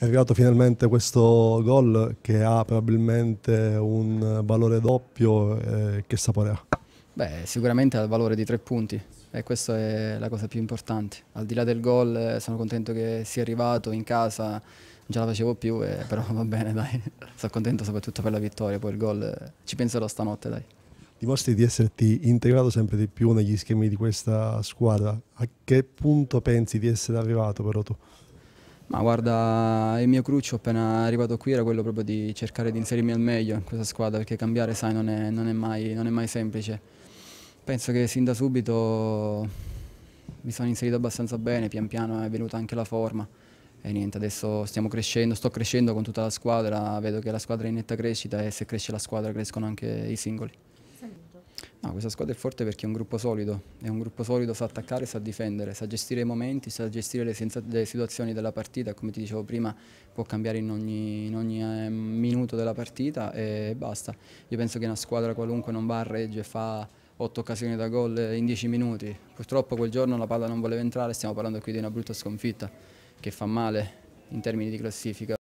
È arrivato finalmente questo gol che ha probabilmente un valore doppio. Eh, che sapore ha? Beh, sicuramente ha il valore di tre punti e questa è la cosa più importante. Al di là del gol eh, sono contento che sia arrivato in casa, non ce la facevo più, eh, però va bene dai, sono contento soprattutto per la vittoria, poi il gol eh, ci penserò stanotte dai. Dimostri di esserti integrato sempre di più negli schemi di questa squadra, a che punto pensi di essere arrivato però tu? Ma guarda, il mio cruccio appena arrivato qui era quello proprio di cercare di inserirmi al meglio in questa squadra, perché cambiare, sai, non è, non è, mai, non è mai, semplice. Penso che sin da subito mi sono inserito abbastanza bene, pian piano è venuta anche la forma. E niente, adesso stiamo crescendo, sto crescendo con tutta la squadra, vedo che la squadra è in netta crescita e se cresce la squadra crescono anche i singoli. No, questa squadra è forte perché è un gruppo solido, è un gruppo solido, sa attaccare, sa difendere, sa gestire i momenti, sa gestire le, le situazioni della partita, come ti dicevo prima può cambiare in ogni, in ogni eh, minuto della partita e basta. Io penso che una squadra qualunque non va a regge e fa otto occasioni da gol in dieci minuti, purtroppo quel giorno la palla non voleva entrare, stiamo parlando qui di una brutta sconfitta che fa male in termini di classifica.